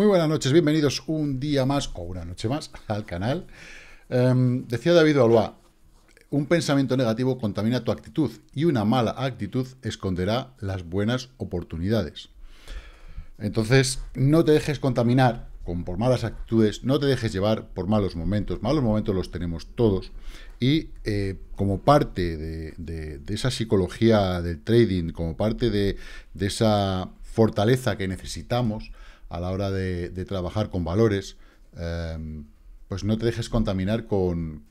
Muy buenas noches, bienvenidos un día más o una noche más al canal. Em, decía David Alba, un pensamiento negativo contamina tu actitud y una mala actitud esconderá las buenas oportunidades. Entonces, no te dejes contaminar con, por malas actitudes, no te dejes llevar por malos momentos. Malos momentos los tenemos todos. Y eh, como parte de, esa psicología del trading, como parte de esa fortaleza que necesitamos, a la hora de, trabajar con valores, em, pues no te dejes contaminar con,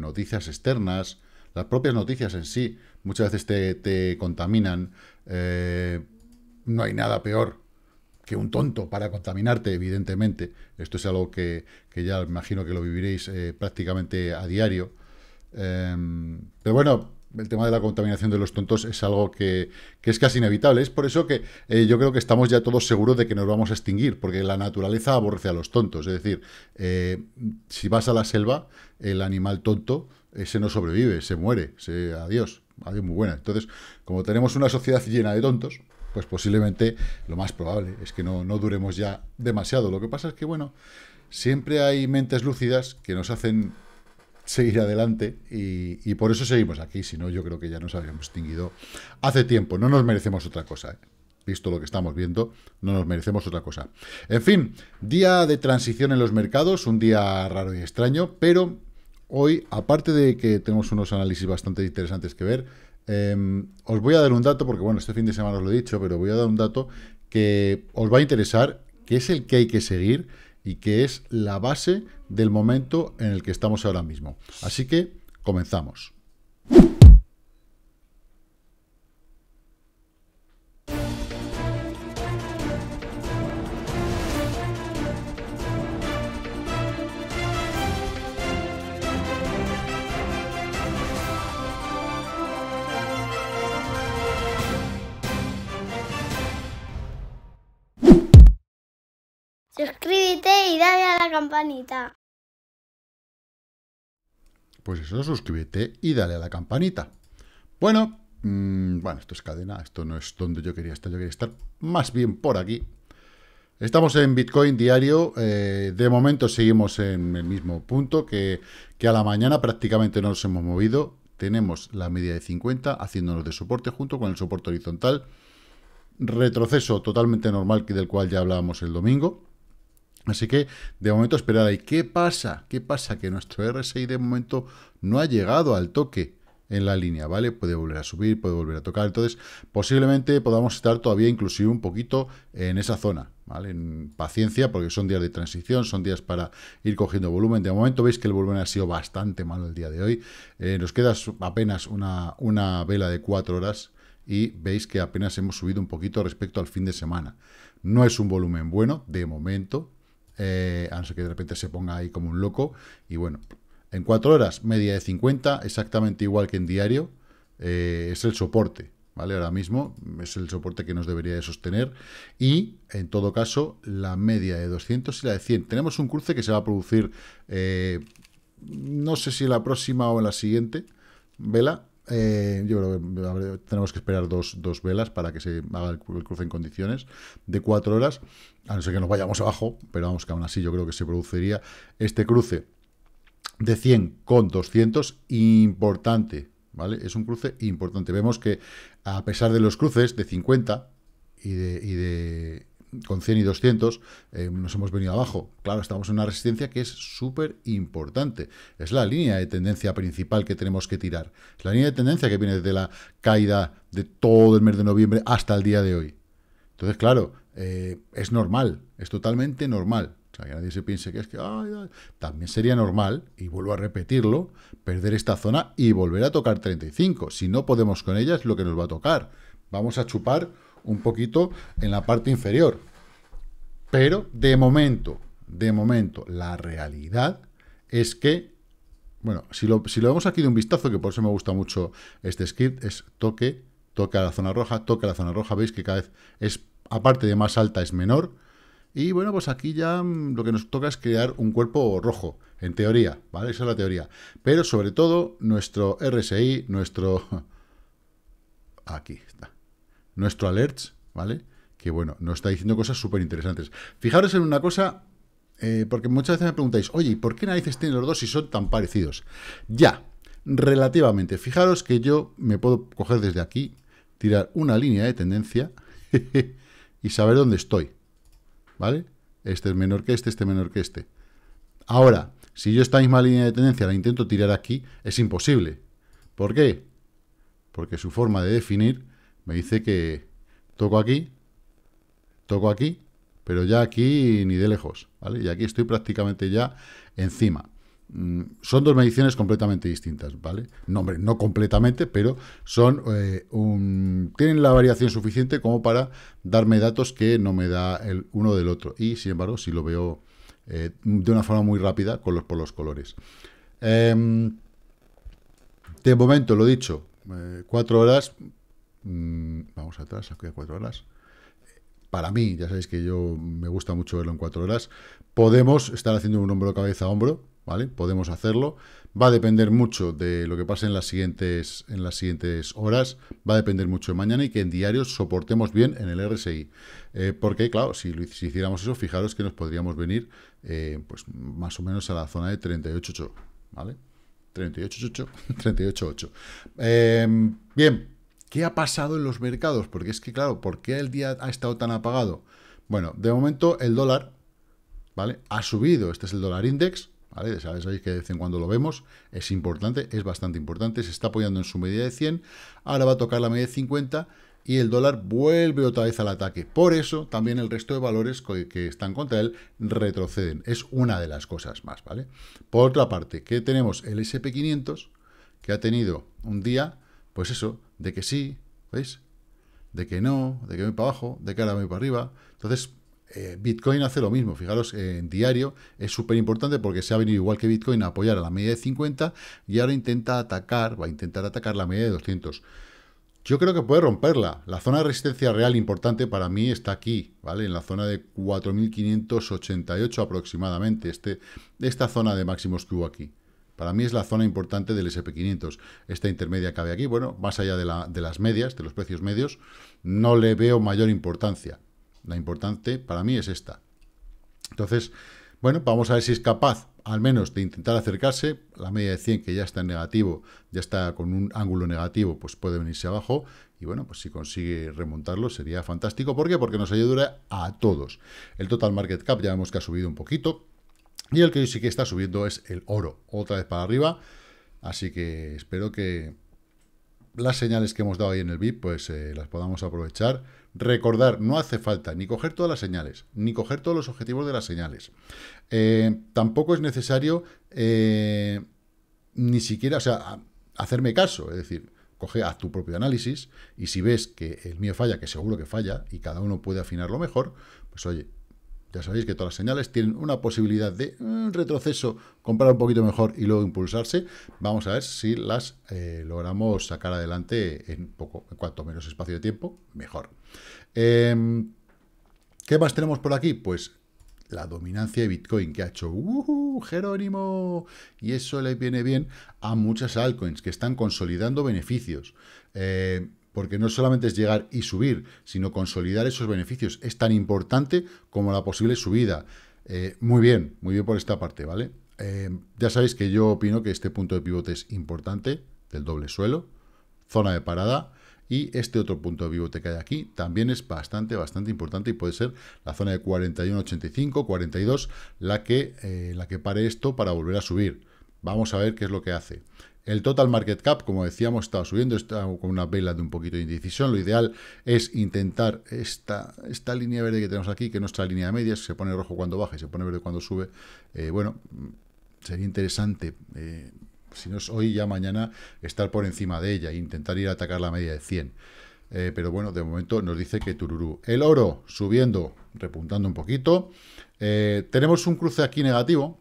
noticias externas. Las propias noticias en sí muchas veces te, contaminan. Eh, no hay nada peor que un tonto para contaminarte, evidentemente. Esto es algo que, que ya imagino que lo viviréis eh, prácticamente a diario. Em, pero bueno, el tema de la contaminación de los tontos es algo que, es casi inevitable. Es por eso que eh, yo creo que estamos ya todos seguros de que nos vamos a extinguir, porque la naturaleza aborrece a los tontos. Es decir, eh, si vas a la selva, el animal tonto, ese no sobrevive, se muere, se, adiós, adiós muy buena. Entonces, como tenemos una sociedad llena de tontos, pues posiblemente lo más probable es que no, no duremos ya demasiado. Lo que pasa es que, bueno, siempre hay mentes lúcidas que nos hacen seguir adelante y, por eso seguimos aquí, si no yo creo que ya nos habíamos extinguido hace tiempo, no nos merecemos otra cosa, ¿eh? visto lo que estamos viendo, no nos merecemos otra cosa. En fin, día de transición en los mercados, un día raro y extraño, pero hoy, aparte de que tenemos unos análisis bastante interesantes que ver, em, os voy a dar un dato, porque bueno, este fin de semana os lo he dicho, pero voy a dar un dato que os va a interesar, que es el que hay que seguir y que es la base del momento en el que estamos ahora mismo. Así que comenzamos. Suscríbete y dale a la campanita. Pues eso, suscríbete y dale a la campanita. Bueno, mm, bueno, esto es cadena, esto no es donde yo quería estar, yo quería estar más bien por aquí. Estamos en Bitcoin diario, eh, de momento seguimos en el mismo punto que, a la mañana, prácticamente no nos hemos movido, tenemos la media de 50 haciéndonos de soporte junto con el soporte horizontal, retroceso totalmente normal que del cual ya hablábamos el domingo, Así que, de momento, esperar ahí. qué pasa? ¿Qué pasa? Que nuestro RSI de momento no ha llegado al toque en la línea, ¿vale? Puede volver a subir, puede volver a tocar. Entonces, posiblemente podamos estar todavía inclusive un poquito en esa zona, ¿vale? En paciencia, porque son días de transición, son días para ir cogiendo volumen. De momento veis que el volumen ha sido bastante malo el día de hoy. Eh, nos queda apenas una, una vela de cuatro horas y veis que apenas hemos subido un poquito respecto al fin de semana. No es un volumen bueno, de momento, eh, a no ser que de repente se ponga ahí como un loco. Y bueno, en 4 horas, media de 50, exactamente igual que en diario, eh, es el soporte. ¿Vale? Ahora mismo es el soporte que nos debería de sostener y, en todo caso, la media de 200 y la de 100. Tenemos un cruce que se va a producir, eh, no sé si en la próxima o en la siguiente, vela, eh, yo creo que tenemos que esperar dos, velas para que se haga el, cruce en condiciones de cuatro horas, a no ser que nos vayamos abajo, pero vamos que aún así yo creo que se produciría este cruce de 100 con 200, importante, ¿vale? Es un cruce importante. Vemos que a pesar de los cruces de 50 y de, con 100 y 200 eh, nos hemos venido abajo. Claro, estamos en una resistencia que es súper importante. Es la línea de tendencia principal que tenemos que tirar. Es la línea de tendencia que viene desde la caída de todo el mes de noviembre hasta el día de hoy. Entonces, claro, eh, es normal, es totalmente normal. O sea, que nadie se piense que es que... También sería normal, y vuelvo a repetirlo, perder esta zona y volver a tocar 35. Si no podemos con ella, es lo que nos va a tocar. Vamos a chupar un poquito en la parte inferior. Pero de momento, de momento, la realidad es que, bueno, si lo, vemos aquí de un vistazo, que por eso me gusta mucho este script, es toque, toca la zona roja, toca la zona roja, veis que cada vez es, aparte de más alta, es menor. Y bueno, pues aquí ya mm, lo que nos toca es crear un cuerpo rojo, en teoría, ¿vale? Esa es la teoría. Pero sobre todo, nuestro RSI, nuestro... Aquí está nuestro alerts, ¿vale? Que bueno, nos está diciendo cosas súper interesantes. Fijaros en una cosa, eh, porque muchas veces me preguntáis, oye, ¿y ¿por qué narices tienen los dos si son tan parecidos? Ya, relativamente. Fijaros que yo me puedo coger desde aquí, tirar una línea de tendencia y saber dónde estoy, ¿vale? Este es menor que este, este menor que este. Ahora, si yo esta misma línea de tendencia la intento tirar aquí, es imposible. ¿Por qué? Porque su forma de definir me dice que toco aquí, toco aquí, pero ya aquí ni de lejos, ¿vale? Y aquí estoy prácticamente ya encima. Mm, son dos mediciones completamente distintas, ¿vale? No, no completamente, pero son eh, un, tienen la variación suficiente como para darme datos que no me da el uno del otro. Y, sin embargo, si lo veo eh, de una forma muy rápida con los, por los colores. Em, de momento, lo dicho, eh, cuatro horas Mm, vamos atrás, aquí a cuatro horas, para mí, ya sabéis que yo me gusta mucho verlo en cuatro horas, podemos estar haciendo un hombro cabeza a hombro, ¿vale? Podemos hacerlo. Va a depender mucho de lo que pase en las siguientes, en las siguientes horas, va a depender mucho de mañana y que en diario soportemos bien en el RSI. Eh, porque, claro, si, hiciéramos eso, fijaros que nos podríamos venir eh, pues más o menos a la zona de 38.8, ¿vale? 38.8, 38.8. Em, bien. ¿Qué ha pasado en los mercados? Porque es que, claro, ¿por qué el día ha estado tan apagado? Bueno, de momento el dólar, ¿vale? Ha subido. Este es el dólar index, ¿vale? Ya sabéis que de vez en cuando lo vemos. Es importante, es bastante importante. Se está apoyando en su medida de 100. Ahora va a tocar la media de 50 y el dólar vuelve otra vez al ataque. Por eso también el resto de valores que están contra él retroceden. Es una de las cosas más, ¿vale? Por otra parte, ¿qué tenemos el SP500 que ha tenido un día, pues eso, de que sí, ¿veis? De que no, de que voy para abajo, de que ahora voy para arriba. Entonces, eh, Bitcoin hace lo mismo. Fijaros, en diario es súper importante porque se ha venido igual que Bitcoin a apoyar a la media de 50 y ahora intenta atacar, va a intentar atacar la media de 200. Yo creo que puede romperla. La zona de resistencia real importante para mí está aquí, ¿vale? En la zona de 4.588 aproximadamente, este, esta zona de máximos que hubo aquí. Para mí es la zona importante del SP500. Esta intermedia cabe aquí, bueno, más allá de, las medias, de los precios medios, no le veo mayor importancia. La importante para mí es esta. Entonces, bueno, vamos a ver si es capaz al menos de intentar acercarse. La media de 100 que ya está en negativo, ya está con un ángulo negativo, pues puede venirse abajo. Y bueno, pues si consigue remontarlo sería fantástico. ¿Por qué? Porque nos ayuda a todos. El total market cap ya vemos que ha subido un poquito. Y el que sí que está subiendo es el oro, otra vez para arriba. Así que espero que las señales que hemos dado ahí en el VIP, pues eh, las podamos aprovechar. Recordar, no hace falta ni coger todas las señales, ni coger todos los objetivos de las señales. Eh, tampoco es necesario eh, ni siquiera, o sea, hacerme caso, es decir, coge, a tu propio análisis y si ves que el mío falla, que seguro que falla, y cada uno puede afinarlo mejor, pues oye, ya sabéis que todas las señales tienen una posibilidad de mm, retroceso, comprar un poquito mejor y luego impulsarse. Vamos a ver si las eh, logramos sacar adelante en poco, cuanto menos espacio de tiempo, mejor. Em, ¿Qué más tenemos por aquí? Pues la dominancia de Bitcoin que ha hecho ¡uh-huh! Jerónimo y eso le viene bien a muchas altcoins que están consolidando beneficios. Eh, porque no solamente es llegar y subir, sino consolidar esos beneficios. Es tan importante como la posible subida. Eh, muy bien, muy bien por esta parte, ¿vale? Eh, ya sabéis que yo opino que este punto de pivote es importante, del doble suelo, zona de parada, y este otro punto de pivote que hay aquí también es bastante, bastante importante y puede ser la zona de 41, 85, 42, la que, eh, la que pare esto para volver a subir. Vamos a ver qué es lo que hace. El total market cap, como decíamos, está subiendo, está con una vela de un poquito de indecisión. Lo ideal es intentar esta, línea verde que tenemos aquí, que es nuestra línea de media, se pone rojo cuando baja y se pone verde cuando sube. Eh, bueno, sería interesante, eh, si no es hoy, ya mañana, estar por encima de ella e intentar ir a atacar la media de 100. Eh, pero bueno, de momento nos dice que tururú. El oro subiendo, repuntando un poquito. tenemos un cruce aquí negativo,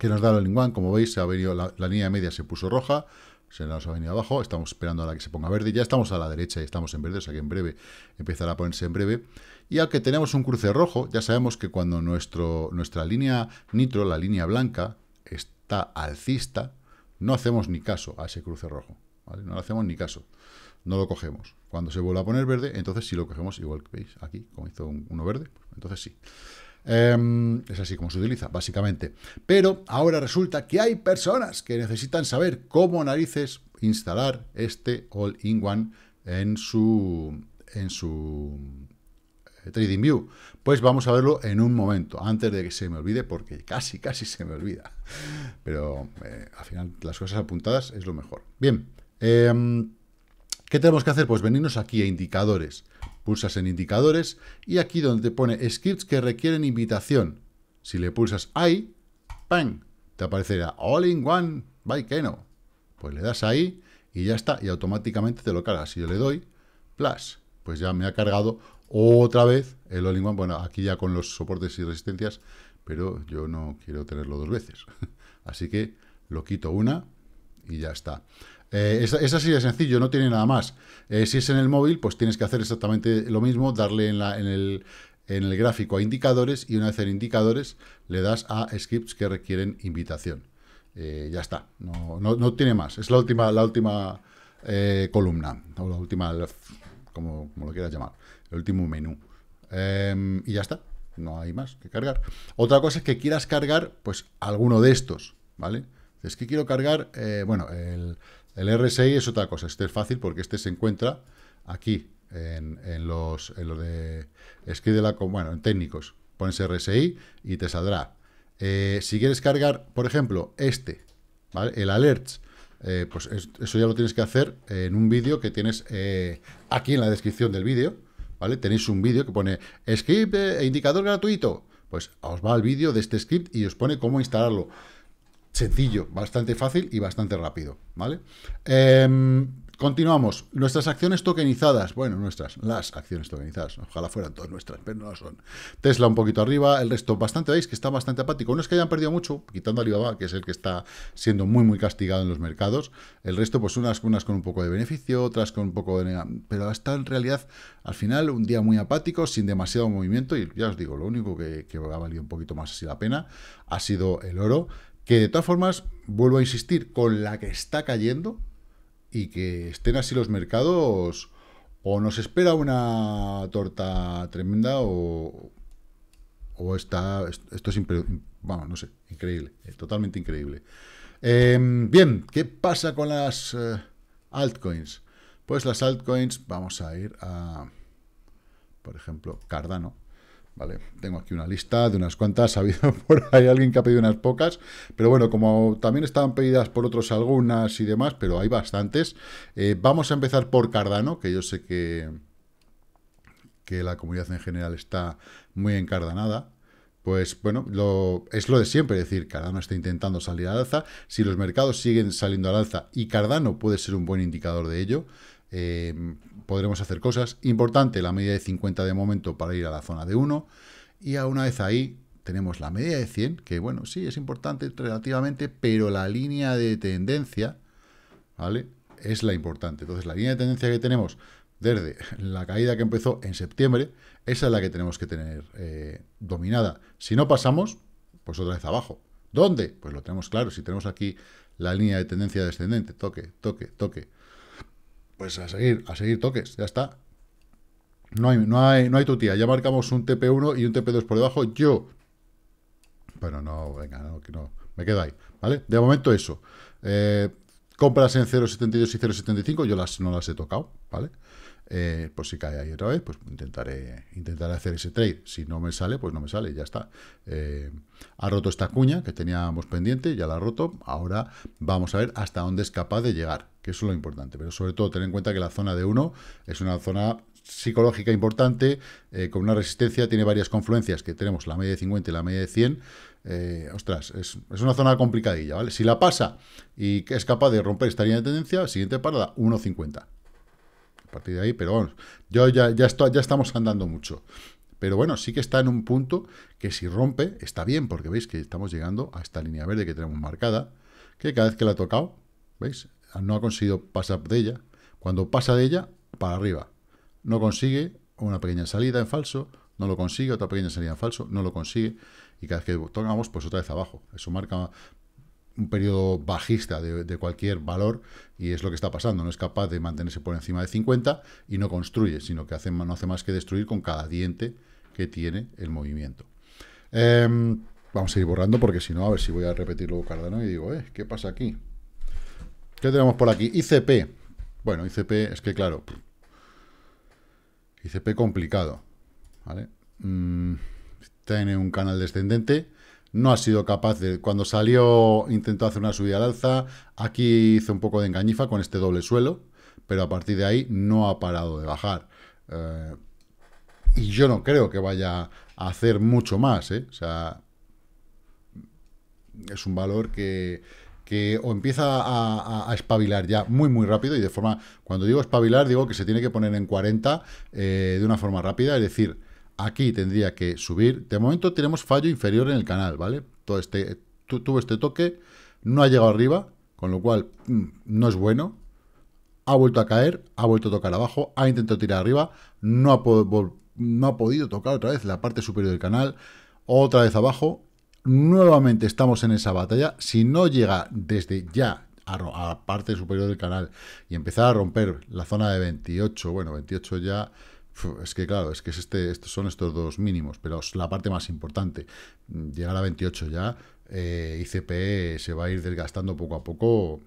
que nos da el lingüán, Como veis, ha venido la, línea media se puso roja, se nos ha venido abajo, estamos esperando a la que se ponga verde. Ya estamos a la derecha y estamos en verde, o sea que en breve empezará a ponerse en breve. Y al que tenemos un cruce rojo, ya sabemos que cuando nuestro, nuestra línea nitro, la línea blanca, está alcista, no hacemos ni caso a ese cruce rojo. No le hacemos ni caso. No lo cogemos. Cuando se vuelva a poner verde, entonces sí lo cogemos, igual que veis aquí, como hizo uno verde, pues entonces sí. Em, es así como se utiliza, básicamente. Pero ahora resulta que hay personas que necesitan saber cómo narices instalar este All-in-One en su, en su eh, TradingView. Pues vamos a verlo en un momento, antes de que se me olvide, porque casi, casi se me olvida. Pero eh, al final las cosas apuntadas es lo mejor. Bien, em, ¿qué tenemos que hacer? Pues venirnos aquí a indicadores. Pulsas en indicadores y aquí donde pone scripts que requieren invitación. Si le pulsas ahí, ¡pam! Te aparecerá All in One by Keno. Pues le das ahí y ya está. Y automáticamente te lo cargas. Si yo le doy plus, pues ya me ha cargado otra vez el All in One. Bueno, aquí ya con los soportes y resistencias, pero yo no quiero tenerlo dos veces. Así que lo quito una y ya está. Eh, es, así de sencillo, no tiene nada más. Eh, si es en el móvil, pues tienes que hacer exactamente lo mismo, darle en, el, gráfico a indicadores y una vez en indicadores le das a scripts que requieren invitación. Eh, ya está, no, tiene más. Es la última, la última columna, o la última, como, como, lo quieras llamar, el último menú. Em, y ya está, no hay más que cargar. Otra cosa es que quieras cargar, pues, alguno de estos, ¿vale? Es que quiero cargar, bueno, el el RSI es otra cosa, este es fácil porque este se encuentra aquí, en, los, en lo de... la bueno, en técnicos, pones RSI y te saldrá. Eh, si quieres cargar, por ejemplo, este, ¿vale? El alerts, eh, pues eso ya lo tienes que hacer en un vídeo que tienes eh, aquí en la descripción del vídeo, ¿vale? Tenéis un vídeo que pone script e indicador gratuito. Pues os va al vídeo de este script y os pone cómo instalarlo sencillo, bastante fácil y bastante rápido, ¿vale? Em, continuamos. Nuestras acciones tokenizadas. Bueno, nuestras, las acciones tokenizadas. Ojalá fueran todas nuestras, pero no son. Tesla un poquito arriba, el resto bastante, veis que está bastante apático. No es que hayan perdido mucho, quitando Alibaba, que es el que está siendo muy, muy castigado en los mercados. El resto, pues unas, unas con un poco de beneficio, otras con un poco de... Pero está en realidad, al final, un día muy apático, sin demasiado movimiento. Y ya os digo, lo único que, que ha valido un poquito más así la pena ha sido el oro que de todas formas, vuelvo a insistir, con la que está cayendo y que estén así los mercados, o nos espera una torta tremenda o, o está... Esto es, vamos, no sé, increíble, eh, totalmente increíble. Em, bien, ¿qué pasa con las eh, altcoins? Pues las altcoins, vamos a ir a, por ejemplo, Cardano. Vale, tengo aquí una lista de unas cuantas, ha habido por ahí alguien que ha pedido unas pocas, pero bueno, como también estaban pedidas por otros algunas y demás, pero hay bastantes, eh, vamos a empezar por Cardano, que yo sé que, que la comunidad en general está muy encardanada, pues bueno, lo, es lo de siempre, es decir, Cardano está intentando salir al alza, si los mercados siguen saliendo al alza y Cardano puede ser un buen indicador de ello, eh, podremos hacer cosas. Importante la media de 50 de momento para ir a la zona de 1 y a una vez ahí tenemos la media de 100, que bueno, sí es importante relativamente, pero la línea de tendencia, ¿vale? Es la importante. Entonces la línea de tendencia que tenemos desde la caída que empezó en septiembre, esa es la que tenemos que tener eh, dominada. Si no pasamos, pues otra vez abajo. ¿Dónde? Pues lo tenemos claro. Si tenemos aquí la línea de tendencia descendente, toque, toque, toque pues a seguir, a seguir toques, ya está. No hay, no hay, no hay tutía, ya marcamos un TP1 y un TP2 por debajo, yo. pero no, venga, no, que no, me quedo ahí, ¿vale? De momento eso. Eh, compras en 0.72 y 0.75, yo las, no las he tocado, ¿vale? vale eh, por pues si cae ahí otra vez, pues intentaré, intentaré hacer ese trade. Si no me sale, pues no me sale, ya está. Eh, ha roto esta cuña que teníamos pendiente, ya la ha roto. Ahora vamos a ver hasta dónde es capaz de llegar, que es lo importante. Pero sobre todo, tener en cuenta que la zona de 1 es una zona psicológica importante, eh, con una resistencia, tiene varias confluencias que tenemos, la media de 50 y la media de 100. ostras, es, una zona complicadilla, ¿vale? Si la pasa y es capaz de romper esta línea de tendencia, siguiente parada, 1.50 a partir de ahí, pero yo ya, ya, estoy, ya estamos andando mucho. Pero bueno, sí que está en un punto que si rompe, está bien, porque veis que estamos llegando a esta línea verde que tenemos marcada, que cada vez que la ha tocado, ¿veis? No ha conseguido pasar de ella. Cuando pasa de ella, para arriba. No consigue una pequeña salida en falso, no lo consigue, otra pequeña salida en falso, no lo consigue. Y cada vez que tocamos, pues otra vez abajo. Eso marca un periodo bajista de, cualquier valor y es lo que está pasando. No es capaz de mantenerse por encima de 50 y no construye, sino que hace, no hace más que destruir con cada diente que tiene el movimiento. Em, vamos a ir borrando porque si no, a ver si voy a repetir luego Cardano y digo, eh, ¿qué pasa aquí? ¿Qué tenemos por aquí? ICP. Bueno, ICP es que claro, ICP complicado, ¿vale? Mm, tiene un canal descendente no ha sido capaz de... Cuando salió intentó hacer una subida al alza, aquí hizo un poco de engañifa con este doble suelo, pero a partir de ahí no ha parado de bajar. Eh, y yo no creo que vaya a hacer mucho más, ¿eh? O sea, es un valor que, o empieza a, espabilar ya muy, muy rápido y de forma... Cuando digo espabilar, digo que se tiene que poner en 40 eh, de una forma rápida, es decir Aquí tendría que subir. De momento tenemos fallo inferior en el canal, ¿vale? Todo este, tuvo este toque, no ha llegado arriba, con lo cual mm, no es bueno. Ha vuelto a caer, ha vuelto a tocar abajo, ha intentado tirar arriba, no ha, no ha podido tocar otra vez la parte superior del canal, otra vez abajo. Nuevamente estamos en esa batalla. Si no llega desde ya a, la parte superior del canal y empezar a romper la zona de 28, bueno, 28 ya es que claro, es que este, estos son estos dos mínimos, pero es la parte más importante. Mm, llegar a 28 ya, eh, ICP se va a ir desgastando poco a poco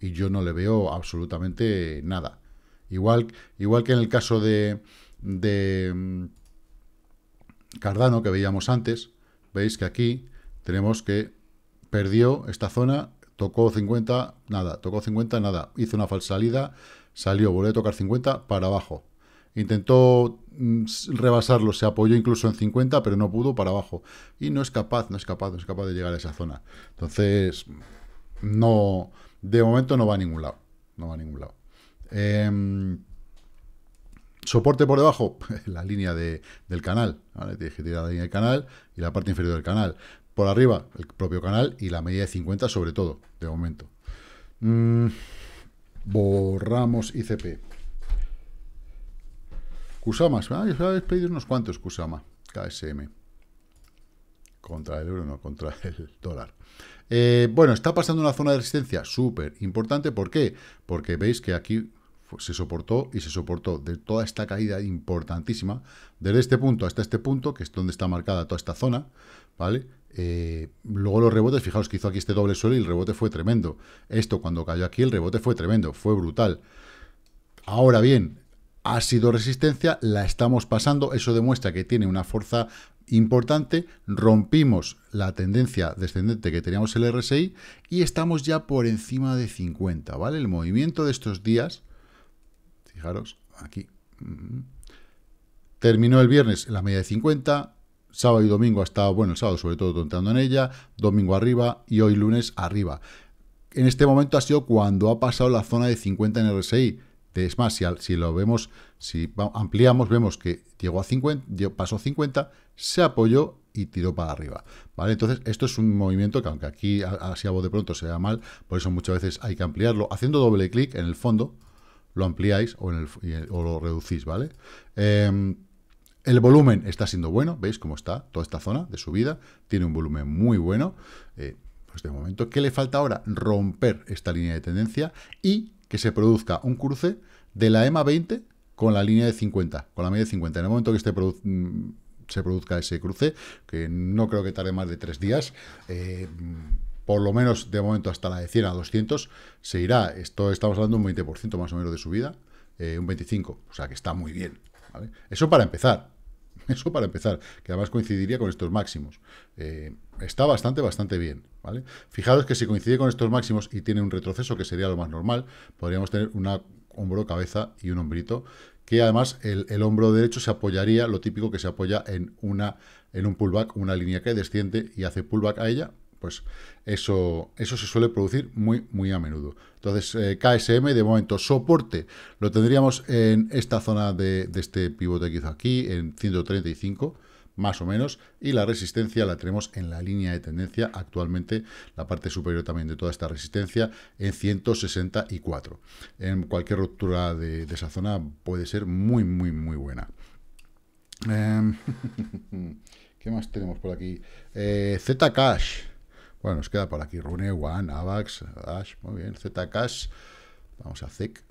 y yo no le veo absolutamente nada. Igual, igual que en el caso de, de mm, Cardano que veíamos antes, veis que aquí tenemos que perdió esta zona, tocó 50, nada, tocó 50, nada, hizo una falsa salida, salió, volvió a tocar 50 para abajo. Intentó mm, rebasarlo, se apoyó incluso en 50, pero no pudo para abajo. Y no es capaz, no es capaz, no es capaz de llegar a esa zona. Entonces, no, de momento no va a ningún lado. No va a ningún lado. Em, soporte por debajo, la línea del canal. Tienes que tirar la línea del canal y la parte inferior del canal. Por arriba, el propio canal y la media de 50 sobre todo, de momento. Mm, borramos ICP. Kusama, habéis pedido unos cuantos Kusama. KSM. Contra el euro, no, contra el dólar. Eh, bueno, está pasando una zona de resistencia súper importante. ¿Por qué? Porque veis que aquí se soportó y se soportó de toda esta caída importantísima, desde este punto hasta este punto, que es donde está marcada toda esta zona, ¿vale? Eh, luego los rebotes, fijaos que hizo aquí este doble suelo y el rebote fue tremendo. Esto cuando cayó aquí, el rebote fue tremendo, fue brutal. Ahora bien, ha sido resistencia, la estamos pasando, eso demuestra que tiene una fuerza importante, rompimos la tendencia descendente que teníamos el RSI y estamos ya por encima de 50, ¿vale? El movimiento de estos días, fijaros, aquí, mm, terminó el viernes en la media de 50, sábado y domingo ha estado, bueno, el sábado sobre todo tonteando en ella, domingo arriba y hoy lunes arriba. En este momento ha sido cuando ha pasado la zona de 50 en el RSI, este, es más, si, lo vemos, si ampliamos, vemos que llegó a 50, pasó 50, se apoyó y tiró para arriba. ¿vale? Entonces, esto es un movimiento que, aunque aquí así a de pronto se vea mal, por eso muchas veces hay que ampliarlo. Haciendo doble clic en el fondo, lo ampliáis o, lo reducís, ¿vale? Em, el volumen está siendo bueno, ¿veis cómo está toda esta zona de subida? Tiene un volumen muy bueno. Eh, pues de momento, ¿qué le falta ahora? Romper esta línea de tendencia y que se produzca un cruce de la EMA 20 con la línea de 50, con la media de 50. En el momento que mm, se produzca ese cruce, que no creo que tarde más de tres días, eh, mm, por lo menos de momento hasta la de 100 a 200, se irá. Esto estamos hablando de un 20% más o menos de subida, eh, un 25%, o sea que está muy bien. Eso para empezar. Eso para empezar, que además coincidiría con estos máximos. Eh, está bastante, bastante bien. ¿vale? Fijaros que si coincide con estos máximos y tiene un retroceso, que sería lo más normal, podríamos tener una hombro, cabeza y un hombrito, que además el, hombro derecho se apoyaría, lo típico que se apoya en, una, en un pullback, una línea que desciende y hace pullback a ella, pues eso, eso se suele producir muy, muy a menudo. Entonces, eh, KSM de momento, soporte, lo tendríamos en esta zona de, este pivote que hizo aquí, en 135 más o menos, y la resistencia la tenemos en la línea de tendencia actualmente, la parte superior también de toda esta resistencia, en 164. En cualquier ruptura de, esa zona puede ser muy, muy, muy buena. Em, ¿Qué más tenemos por aquí? Eh, Zcash. Bueno, nos queda por aquí Rune, One, Avax, Dash, muy bien, Zcash. Vamos a ZEC.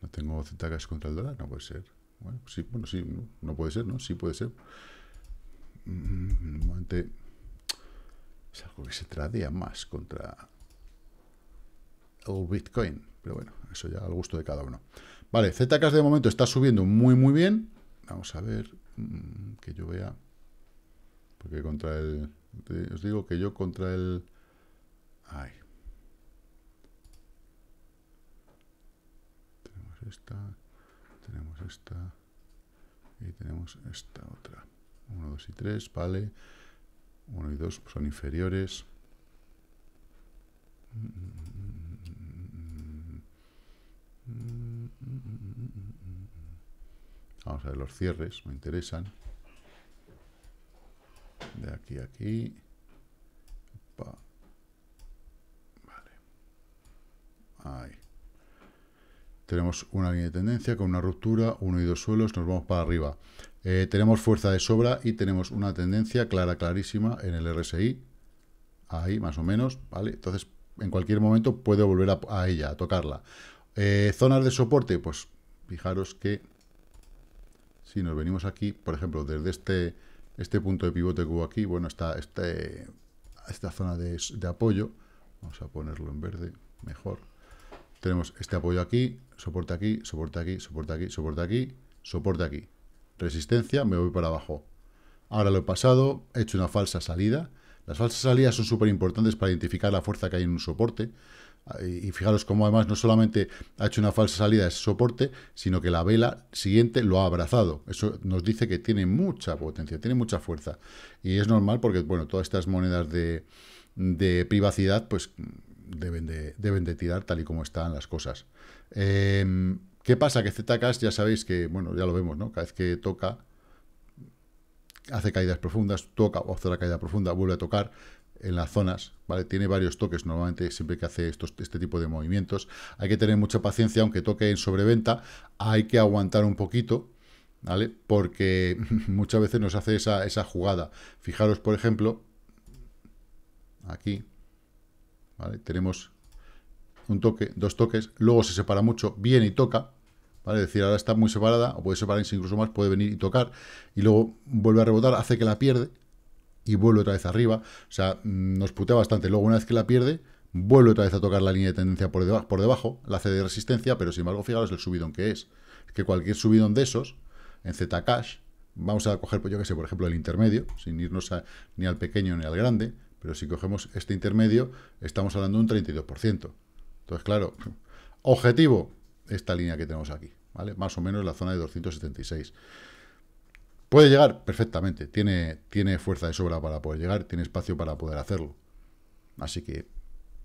¿No tengo Zcash contra el dólar? No puede ser. Bueno, sí, bueno, sí, no, puede ser, ¿no? Sí puede ser. Mm, Normalmente es algo que se tradea más contra el Bitcoin. Pero bueno, eso ya al gusto de cada uno. Vale, Zcash de momento está subiendo muy, muy bien. Vamos a ver mm, que yo vea. Porque contra el... Os digo que yo contra el... Ay. Tenemos esta, tenemos esta y tenemos esta otra. 1, 2 y 3, vale. 1 y 2 son inferiores. Vamos a ver los cierres, me interesan de aquí a aquí. Vale. Ahí. Tenemos una línea de tendencia con una ruptura, uno y dos suelos, nos vamos para arriba. Eh, tenemos fuerza de sobra y tenemos una tendencia clara, clarísima en el RSI. Ahí, más o menos, ¿vale? Entonces, en cualquier momento puedo volver a, ella, a tocarla. Eh, zonas de soporte, pues fijaros que si nos venimos aquí, por ejemplo, desde este este punto de pivote que hubo aquí, bueno, está este, esta zona de, de apoyo. Vamos a ponerlo en verde, mejor. Tenemos este apoyo aquí, soporte aquí, soporte aquí, soporte aquí, soporte aquí, soporte aquí. Resistencia, me voy para abajo. Ahora lo he pasado, he hecho una falsa salida. Las falsas salidas son súper importantes para identificar la fuerza que hay en un soporte y fijaros cómo además no solamente ha hecho una falsa salida de ese soporte, sino que la vela siguiente lo ha abrazado. Eso nos dice que tiene mucha potencia, tiene mucha fuerza. Y es normal porque, bueno, todas estas monedas de, privacidad, pues deben de, deben de tirar tal y como están las cosas. Em, ¿Qué pasa? Que Zcash ya sabéis que, bueno, ya lo vemos, ¿no? Cada vez que toca, hace caídas profundas, toca o hace la caída profunda, vuelve a tocar en las zonas, ¿vale? Tiene varios toques normalmente siempre que hace este tipo de movimientos. Hay que tener mucha paciencia, aunque toque en sobreventa, hay que aguantar un poquito, ¿vale? Porque muchas veces nos hace esa, esa jugada. Fijaros, por ejemplo, aquí, ¿vale? Tenemos un toque, dos toques, luego se separa mucho, viene y toca, ¿Vale? Es decir, ahora está muy separada, o puede separarse incluso más, puede venir y tocar, y luego vuelve a rebotar, hace que la pierde, y vuelve otra vez arriba. O sea, mm, nos putea bastante. Luego, una vez que la pierde, vuelve otra vez a tocar la línea de tendencia por, por debajo, la hace de resistencia, pero sin embargo, fijaros el subidón que es. es que cualquier subidón de esos, en Zcash, vamos a coger, pues yo qué sé, por ejemplo, el intermedio, sin irnos ni al pequeño ni al grande, pero si cogemos este intermedio, estamos hablando de un 32%. Entonces, claro, objetivo, esta línea que tenemos aquí, ¿vale? Más o menos la zona de 276. ¿Puede llegar? Perfectamente. Tiene, tiene fuerza de sobra para poder llegar, tiene espacio para poder hacerlo. Así que,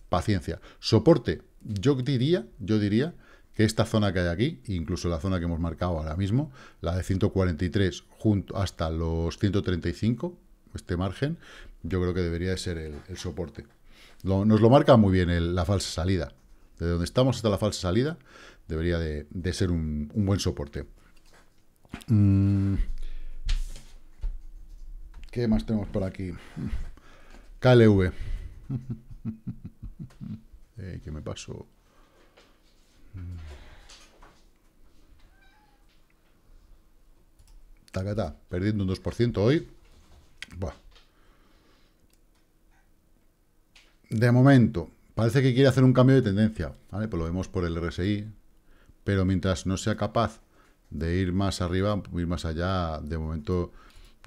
paciencia. Soporte, yo diría, yo diría que esta zona que hay aquí, incluso la zona que hemos marcado ahora mismo, la de 143 junto hasta los 135, este margen, yo creo que debería de ser el, soporte. nos lo marca muy bien la falsa salida. De donde estamos hasta la falsa salida, debería de, ser un, buen soporte. Mm, ¿Qué más tenemos por aquí? KLV. Eh, ¿Qué me pasó? Tacata, perdiendo un 2% hoy. Buah. De momento, parece que quiere hacer un cambio de tendencia, Pues lo vemos por el RSI, pero mientras no sea capaz de ir más arriba, ir más allá, de momento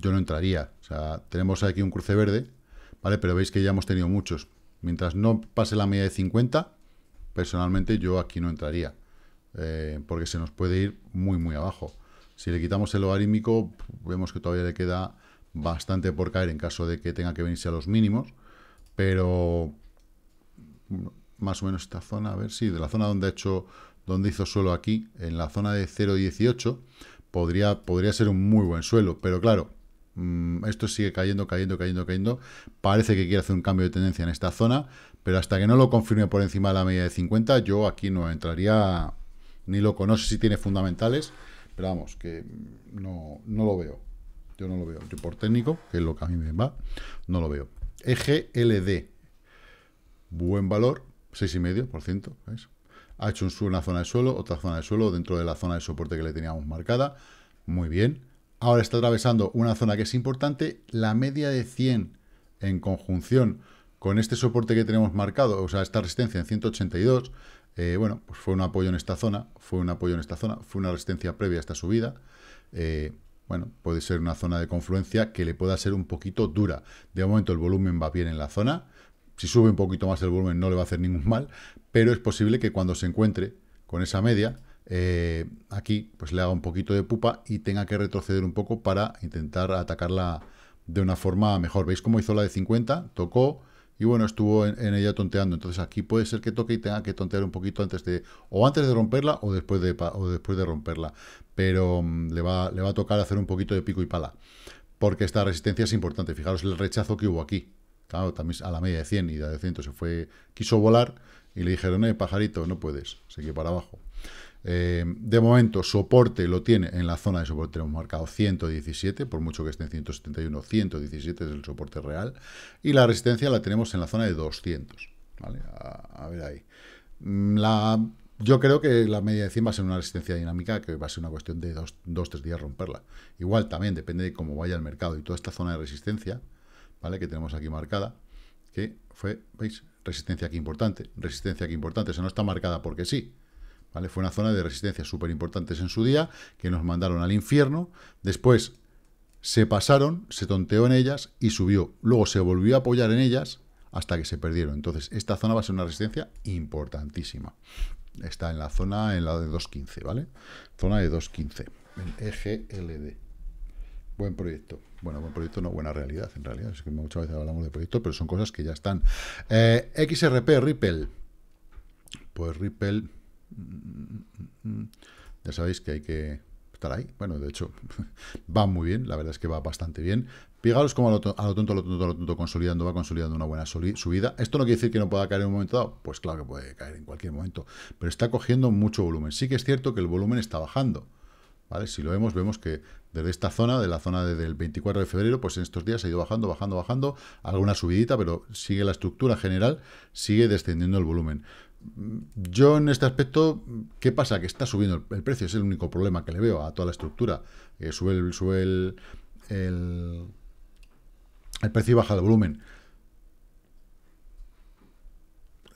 yo no entraría. O sea, tenemos aquí un cruce verde, ¿vale? Pero veis que ya hemos tenido muchos. Mientras no pase la media de 50, personalmente yo aquí no entraría. Eh, porque se nos puede ir muy, muy abajo. Si le quitamos el logarítmico, vemos que todavía le queda bastante por caer en caso de que tenga que venirse a los mínimos. Pero más o menos esta zona, a ver si de la zona donde ha hecho donde hizo suelo aquí, en la zona de 0.18, podría, podría ser un muy buen suelo. Pero claro, Mm, esto sigue cayendo, cayendo, cayendo, cayendo. Parece que quiere hacer un cambio de tendencia en esta zona, pero hasta que no lo confirme por encima de la media de 50, yo aquí no entraría ni loco. No sé si tiene fundamentales, pero vamos, que no, no lo veo. Yo no lo veo. Yo por técnico, que es lo que a mí me va, no lo veo. EGLD, buen valor, 6,5%, ciento Ha hecho un, una zona de suelo, otra zona de suelo, dentro de la zona de soporte que le teníamos marcada. Muy bien Ahora está atravesando una zona que es importante, la media de 100 en conjunción con este soporte que tenemos marcado, o sea, esta resistencia en 182, eh, bueno, pues fue un apoyo en esta zona, fue un apoyo en esta zona, fue una resistencia previa a esta subida. Eh, bueno, puede ser una zona de confluencia que le pueda ser un poquito dura. De momento el volumen va bien en la zona. Si sube un poquito más el volumen no le va a hacer ningún mal, pero es posible que cuando se encuentre con esa media eh, aquí pues le haga un poquito de pupa y tenga que retroceder un poco para intentar atacarla de una forma mejor. ¿Veis cómo hizo la de 50? Tocó y bueno, estuvo en, ella tonteando. Entonces aquí puede ser que toque y tenga que tontear un poquito antes de, o antes de romperla o después de, o después de romperla. Pero mm, le, va, le va a tocar hacer un poquito de pico y pala. Porque esta resistencia es importante. Fijaros el rechazo que hubo aquí. también a la media de 100 y la de 100 se fue, quiso volar y le dijeron, eh, pajarito, no puedes. se para abajo. Eh, de momento, soporte lo tiene en la zona de soporte, tenemos marcado 117, por mucho que esté en 171, 117 es el soporte real, y la resistencia la tenemos en la zona de 200. ¿vale? A, ver ahí. Mm, la, yo creo que la media de 100 va a ser una resistencia dinámica que va a ser una cuestión de 2-3 días romperla. Igual también depende de cómo vaya el mercado y toda esta zona de resistencia ¿vale? que tenemos aquí marcada, que fue, ¿veis? Resistencia aquí importante, resistencia aquí importante, o sea, no está marcada porque sí, fue una zona de resistencia súper importantes en su día, que nos mandaron al infierno. Después se pasaron, se tonteó en ellas y subió. Luego se volvió a apoyar en ellas hasta que se perdieron. Entonces, esta zona va a ser una resistencia importantísima. Está en la zona en la de 2.15, ¿vale? Zona de 2.15, en EGLD. Buen proyecto. Bueno, buen proyecto, no buena realidad, en realidad. Es que muchas veces hablamos de proyectos, pero son cosas que ya están. Eh, XRP, Ripple. Pues Ripple, ya sabéis que hay que estar ahí. Bueno, de hecho, va muy bien, la verdad es que va bastante bien. Fijaros como a lo, tonto, a lo tonto, a lo tonto, consolidando, va consolidando una buena subida. Esto no quiere decir que no pueda caer en un momento dado, pues claro que puede caer en cualquier momento, pero está cogiendo mucho volumen. Sí que es cierto que el volumen está bajando, ¿vale? Si lo vemos, vemos que desde esta zona, de la zona del 24 de febrero, pues en estos días ha ido bajando, bajando, bajando, alguna subidita, pero sigue la estructura general, sigue descendiendo el volumen. Yo en este aspecto, ¿qué pasa? Que está subiendo el, precio, es el único problema que le veo a toda la estructura. Eh, sube, el, sube el, precio y baja el volumen.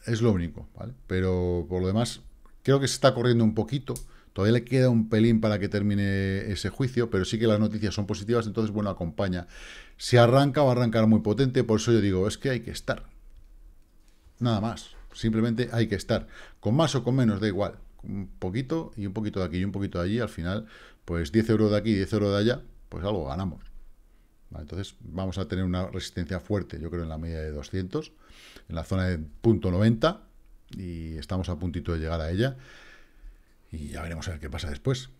Es lo único, ¿vale? Pero por lo demás, creo que se está corriendo un poquito. Todavía le queda un pelín para que termine ese juicio, pero sí que las noticias son positivas, entonces, bueno, acompaña. Si arranca, va a arrancar muy potente, por eso yo digo, es que hay que estar. Nada más. Simplemente hay que estar. Con más o con menos, da igual. Un poquito y un poquito de aquí y un poquito de allí. Al final, pues 10 euros de aquí, 10 euros de allá, pues algo ganamos. entonces vamos a tener una resistencia fuerte, yo creo, en la media de 200, en la zona de punto 90, y estamos a puntito de llegar a ella. Y ya veremos qué pasa después.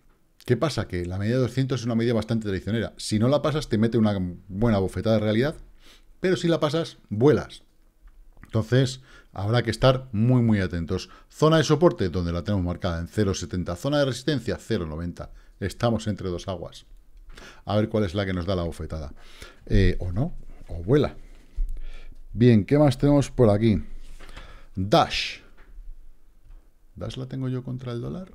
¿Qué pasa? Que la media de 200 es una media bastante traicionera. Si no la pasas, te mete una buena bofetada de realidad, pero si la pasas, vuelas. Entonces, habrá que estar muy muy atentos. Zona de soporte, donde la tenemos marcada en 0,70. Zona de resistencia, 0,90. Estamos entre dos aguas. A ver cuál es la que nos da la bofetada. Eh, o no, o vuela. Bien, ¿qué más tenemos por aquí? Dash. ¿Dash la tengo yo contra el dólar?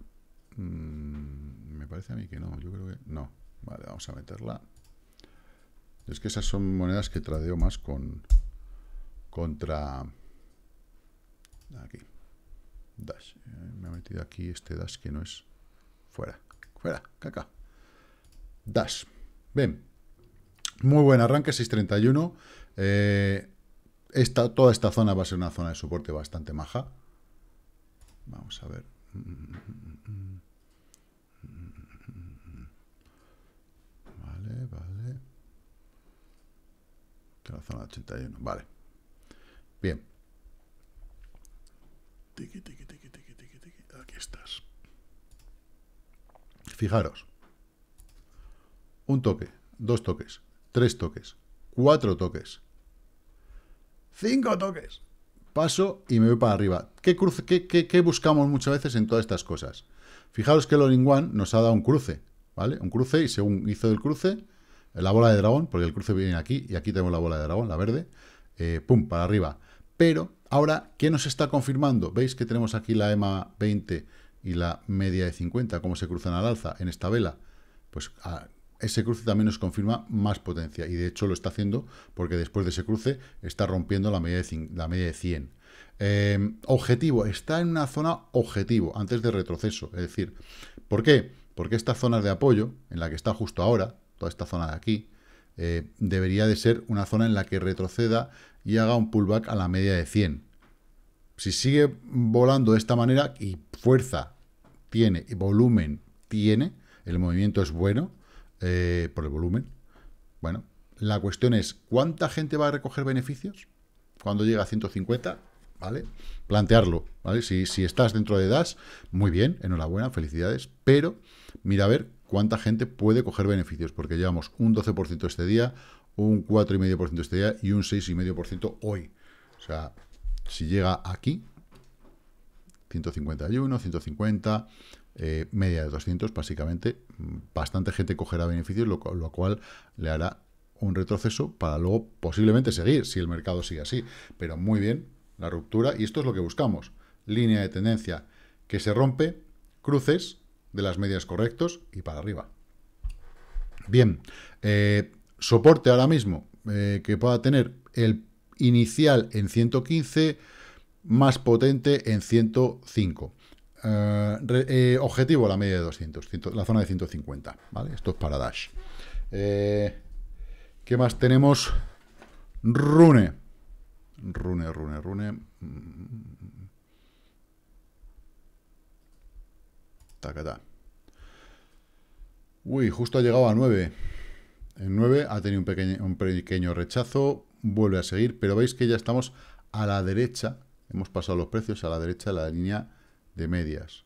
Mm, me parece a mí que no, yo creo que no. Vale, vamos a meterla. Es que esas son monedas que tradeo más con contra Aquí. Dash. Eh, me ha metido aquí este dash que no es... Fuera. Fuera. Caca. Dash. Bien. Muy buen arranque, 6.31. Eh, esta, toda esta zona va a ser una zona de soporte bastante maja. Vamos a ver. Vale, vale. la zona de 81. Vale. Bien. Aquí estás. Fijaros. Un toque, dos toques, tres toques, cuatro toques. ¡Cinco toques! Paso y me voy para arriba. ¿Qué, qué, buscamos muchas veces en todas estas cosas? Fijaros que Loring One nos ha dado un cruce, ¿vale? Un cruce y según hizo el cruce, la bola de dragón, porque el cruce viene aquí y aquí tenemos la bola de dragón, la verde, eh, pum, para arriba. Pero Ahora, ¿qué nos está confirmando? Veis que tenemos aquí la EMA 20 y la media de 50, cómo se cruzan al alza en esta vela. Pues ah, ese cruce también nos confirma más potencia y de hecho lo está haciendo porque después de ese cruce está rompiendo la media de, 100. Em, objetivo, está en una zona objetivo antes de retroceso. Es decir, ¿por qué? Porque esta zona de apoyo, en la que está justo ahora, toda esta zona de aquí, eh, debería de ser una zona en la que retroceda y haga un pullback a la media de 100. Si sigue volando de esta manera y fuerza tiene, y volumen tiene, el movimiento es bueno eh, por el volumen, bueno, la cuestión es cuánta gente va a recoger beneficios cuando llega a 150, ¿vale? Plantearlo, ¿vale? Si, si estás dentro de DAS, muy bien, enhorabuena, felicidades, pero mira a ver cuánta gente puede coger beneficios, porque llevamos un 12% este día, un 4,5% este día y un 6,5% hoy. O sea, si llega aquí, 151, 150, eh, media de 200, básicamente, bastante gente cogerá beneficios, lo, cual le hará un retroceso para luego posiblemente seguir, si el mercado sigue así. Pero muy bien, la ruptura, y esto es lo que buscamos. Línea de tendencia que se rompe, cruces de las medias correctos y para arriba. Bien, eh, soporte ahora mismo eh, que pueda tener el inicial en 115, más potente en 105. Eh, eh, objetivo la media de 200, la zona de 150, ¿vale? Esto es para Dash. ¿Qué más tenemos? Rune. Rune, Rune, Rune. Mm. Tacata. Uy, justo ha llegado a 9. En 9 ha tenido un pequeño, un pequeño rechazo, vuelve a seguir, pero veis que ya estamos a la derecha, hemos pasado los precios a la derecha de la línea de medias.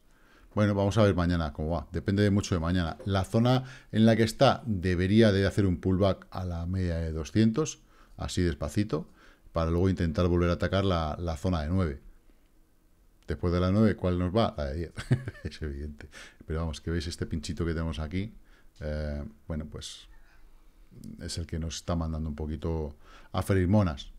Bueno, vamos a ver mañana cómo va, depende mucho de mañana. La zona en la que está debería de hacer un pullback a la media de 200, así despacito, para luego intentar volver a atacar la, zona de 9. Después de la 9, ¿cuál nos va? La de 10, es evidente. Pero vamos, que veis este pinchito que tenemos aquí. Eh, bueno, pues es el que nos está mandando un poquito a ferir monas.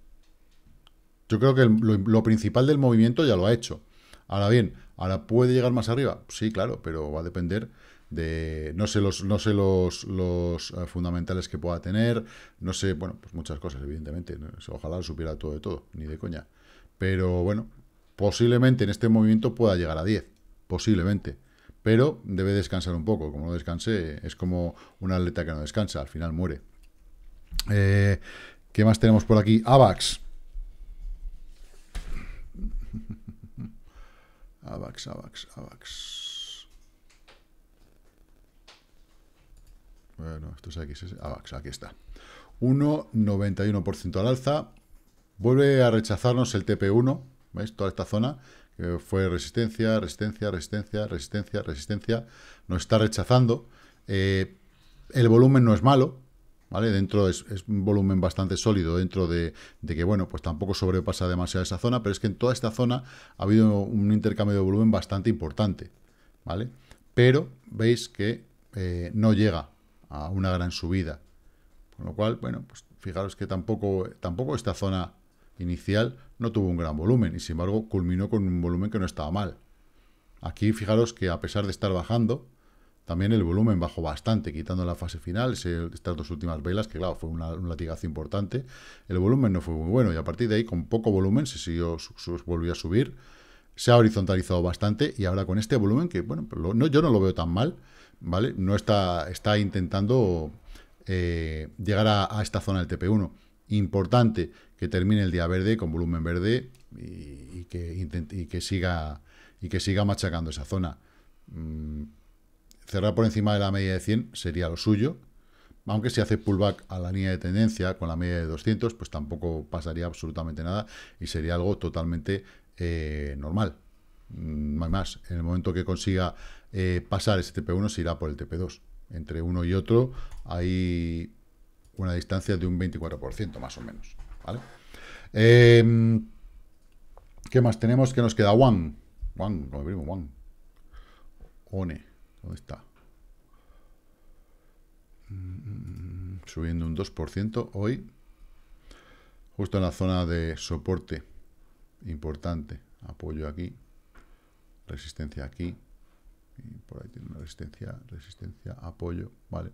Yo creo que lo, principal del movimiento ya lo ha hecho. Ahora bien, ¿ahora puede llegar más arriba? Sí, claro, pero va a depender de, no sé, los, no sé los, los eh, fundamentales que pueda tener, no sé, bueno, pues muchas cosas, evidentemente. Ojalá lo supiera todo de todo, ni de coña. Pero bueno, posiblemente en este movimiento pueda llegar a 10, posiblemente pero debe descansar un poco. Como no descanse, es como un atleta que no descansa, al final muere. Eh, ¿Qué más tenemos por aquí? AVAX. AVAX, AVAX, AVAX. Bueno, esto es aquí, AVAX, aquí está. 1,91% al alza. Vuelve a rechazarnos el TP1, ¿veis? Toda esta zona eh, fue resistencia, resistencia, resistencia, resistencia, resistencia, nos está rechazando. Eh, el volumen no es malo, ¿vale? Dentro es, un volumen bastante sólido, dentro de, que, bueno, pues tampoco sobrepasa demasiado esa zona, pero es que en toda esta zona ha habido un intercambio de volumen bastante importante, ¿vale? Pero veis que eh, no llega a una gran subida, con lo cual, bueno, pues fijaros que tampoco, tampoco esta zona inicial no tuvo un gran volumen y sin embargo culminó con un volumen que no estaba mal. Aquí fijaros que a pesar de estar bajando, también el volumen bajó bastante, quitando la fase final, ese, estas dos últimas velas, que claro, fue un latigazo importante, el volumen no fue muy bueno y a partir de ahí con poco volumen se siguió, volvió a subir, se ha horizontalizado bastante y ahora con este volumen que, bueno, no, yo no lo veo tan mal, ¿vale? No está, está intentando eh, llegar a, a esta zona del TP1. Importante que termine el día verde con volumen verde y, que, que, siga, y que siga machacando esa zona. Mm, cerrar por encima de la media de 100 sería lo suyo, aunque si hace pullback a la línea de tendencia con la media de 200, pues tampoco pasaría absolutamente nada y sería algo totalmente eh, normal. Mm, no hay más. En el momento que consiga eh, pasar ese TP1, se irá por el TP2. Entre uno y otro hay una distancia de un 24%, más o menos. Em, ¿Qué más tenemos? que nos queda? One. One, One. One. ¿Dónde está? Subiendo un 2% hoy. Justo en la zona de soporte. Importante. Apoyo aquí. Resistencia aquí. por ahí tiene una resistencia, resistencia, apoyo. Vale.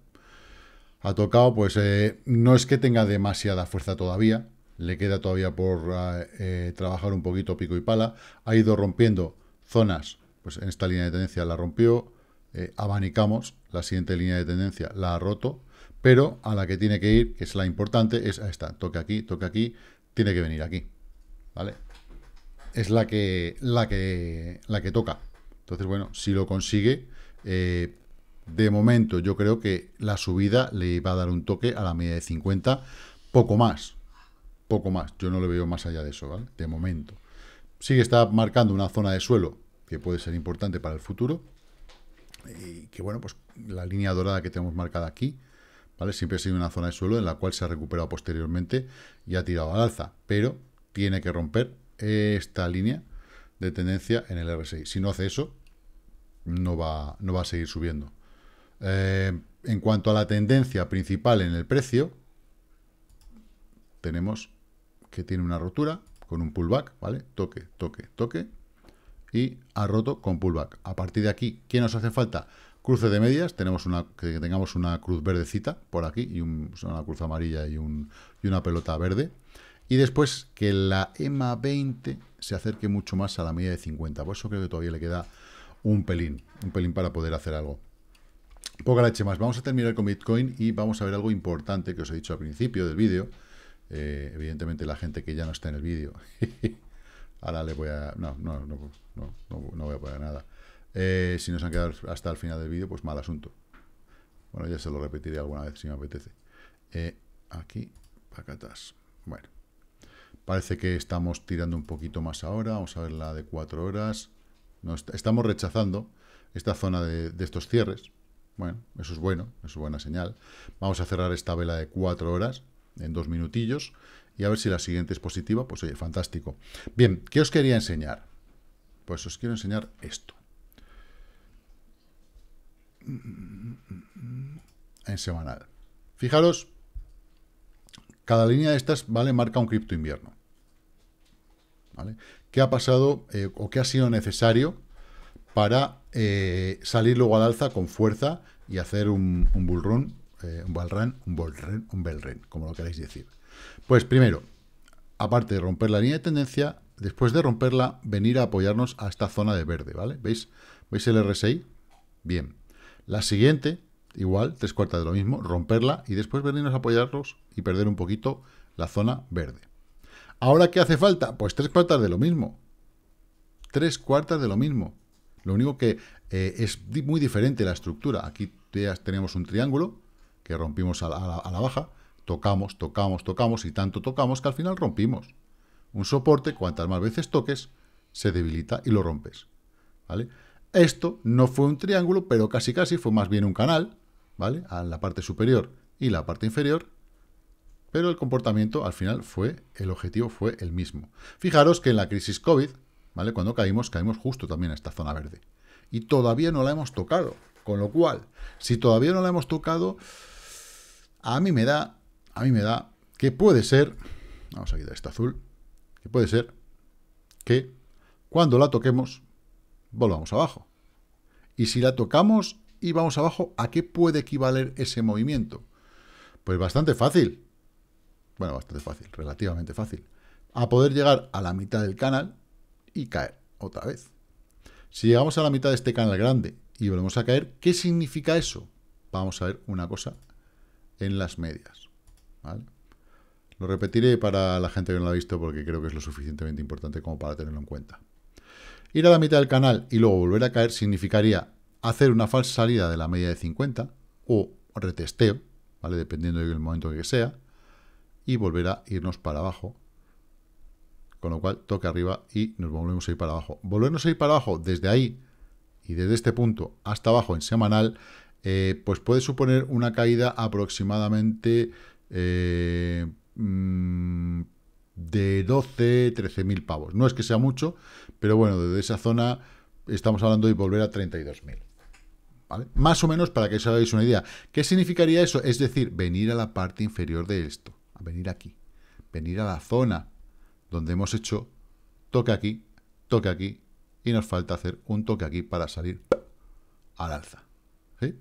Ha tocado, pues eh, no es que tenga demasiada fuerza todavía le queda todavía por ah, eh, trabajar un poquito pico y pala. Ha ido rompiendo zonas, pues en esta línea de tendencia la rompió, eh, abanicamos, la siguiente línea de tendencia la ha roto, pero a la que tiene que ir, que es la importante, es a esta, toque aquí, toque aquí, tiene que venir aquí, ¿vale? Es la que, la que, la que toca. Entonces, bueno, si lo consigue, eh, de momento yo creo que la subida le va a dar un toque a la media de 50, poco más, poco más. Yo no lo veo más allá de eso, ¿vale? De momento. Sí está marcando una zona de suelo que puede ser importante para el futuro. Y que, bueno, pues la línea dorada que tenemos marcada aquí, ¿vale? Siempre ha sido una zona de suelo en la cual se ha recuperado posteriormente y ha tirado al alza. Pero tiene que romper esta línea de tendencia en el RSI. Si no hace eso, no va, no va a seguir subiendo. Eh, en cuanto a la tendencia principal en el precio, tenemos que tiene una rotura con un pullback, ¿vale? Toque, toque, toque. Y ha roto con pullback. A partir de aquí, ¿qué nos hace falta? Cruce de medias, tenemos una, que tengamos una cruz verdecita por aquí, y una cruz amarilla y, un, y una pelota verde. Y después que la EMA 20 se acerque mucho más a la media de 50. Por eso creo que todavía le queda un pelín, un pelín para poder hacer algo. Poca leche más. Vamos a terminar con Bitcoin y vamos a ver algo importante que os he dicho al principio del vídeo, eh, evidentemente la gente que ya no está en el vídeo. Ahora le voy a... No, no, no, no, voy a poner nada. Eh, si nos han quedado hasta el final del vídeo, pues mal asunto. Bueno, ya se lo repetiré alguna vez si me apetece. Eh, aquí, aquí, pacatas. Bueno. Parece que estamos tirando un poquito más ahora. Vamos a ver la de 4 horas. estamos rechazando esta zona de, de estos cierres. Bueno, eso es bueno, eso es buena señal. Vamos a cerrar esta vela de 4 horas en dos minutillos y a ver si la siguiente es positiva, pues oye, fantástico. Bien, ¿qué os quería enseñar? Pues os quiero enseñar esto. En semanal. Fijaros, cada línea de estas, ¿vale? Marca un cripto invierno. ¿Qué ha pasado eh, o qué ha sido necesario para eh, salir luego al alza con fuerza y hacer un, un bull eh, un balran, un Volren, un Belren, como lo queráis decir. Pues primero, aparte de romper la línea de tendencia, después de romperla, venir a apoyarnos a esta zona de verde, ¿vale? ¿Veis? ¿Veis el RSI? Bien. La siguiente, igual, tres cuartas de lo mismo, romperla y después venirnos a apoyarnos y perder un poquito la zona verde. ¿Ahora qué hace falta? Pues tres cuartas de lo mismo. Tres cuartas de lo mismo. Lo único que eh, es muy diferente la estructura. Aquí ya tenemos un triángulo, que rompimos a la, baja, tocamos, tocamos, tocamos y tanto tocamos que al final rompimos. Un soporte, cuantas más veces toques, se debilita y lo rompes. ¿vale? Esto no fue un triángulo, pero casi casi fue más bien un canal, ¿vale? A la parte superior y la parte inferior, pero el comportamiento al final fue, el objetivo fue el mismo. Fijaros que en la crisis COVID, ¿vale? Cuando caímos, caímos justo también a esta zona verde. Y todavía no la hemos tocado, con lo cual, si todavía no la hemos tocado, a mí me da, a mí me da que puede ser, vamos a quitar esta azul, que puede ser que cuando la toquemos volvamos abajo. Y si la tocamos y vamos abajo, ¿a qué puede equivaler ese movimiento? Pues bastante fácil. Bueno, bastante fácil, relativamente fácil. A poder llegar a la mitad del canal y caer otra vez. Si llegamos a la mitad de este canal grande y volvemos a caer, ¿qué significa eso? Vamos a ver una cosa en las medias. Lo repetiré para la gente que no lo ha visto porque creo que es lo suficientemente importante como para tenerlo en cuenta. Ir a la mitad del canal y luego volver a caer significaría hacer una falsa salida de la media de 50 o retesteo, ¿vale? dependiendo del momento que sea, y volver a irnos para abajo. Con lo cual, toque arriba y nos volvemos a ir para abajo. Volvernos a ir para abajo desde ahí y desde este punto hasta abajo en semanal eh, pues puede suponer una caída aproximadamente eh, mm, de 12, 13 mil pavos. No es que sea mucho, pero bueno, desde esa zona estamos hablando de volver a 32 mil. Más o menos para que os hagáis una idea. ¿Qué significaría eso? Es decir, venir a la parte inferior de esto, a venir aquí, venir a la zona donde hemos hecho toque aquí, toque aquí, y nos falta hacer un toque aquí para salir al alza. ¿sí?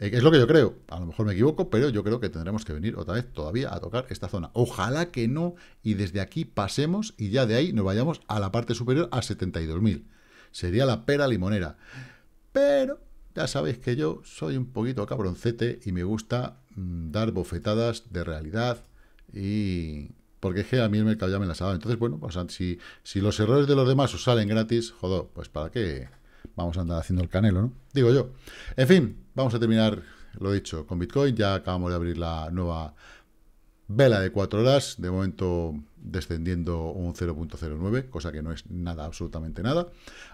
Eh, es lo que yo creo. A lo mejor me equivoco, pero yo creo que tendremos que venir otra vez todavía a tocar esta zona. Ojalá que no, y desde aquí pasemos y ya de ahí nos vayamos a la parte superior a 72.000. Sería la pera limonera. Pero ya sabéis que yo soy un poquito cabroncete y me gusta mm, dar bofetadas de realidad y... Porque es que a mí me mercado ya la las Entonces, bueno, pues si, si los errores de los demás os salen gratis, joder, pues para qué vamos a andar haciendo el canelo, ¿no? Digo yo. En fin, vamos a terminar, lo dicho, con Bitcoin. Ya acabamos de abrir la nueva vela de 4 horas, de momento descendiendo un 0.09, cosa que no es nada, absolutamente nada.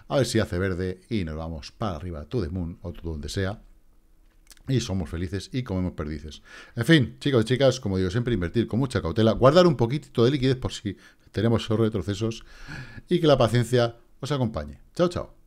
A ver si hace verde y nos vamos para arriba, todo the moon o todo donde sea. Y somos felices y comemos perdices. En fin, chicos y chicas, como digo siempre, invertir con mucha cautela, guardar un poquitito de liquidez por si tenemos esos retrocesos y que la paciencia os acompañe. Chao, chao.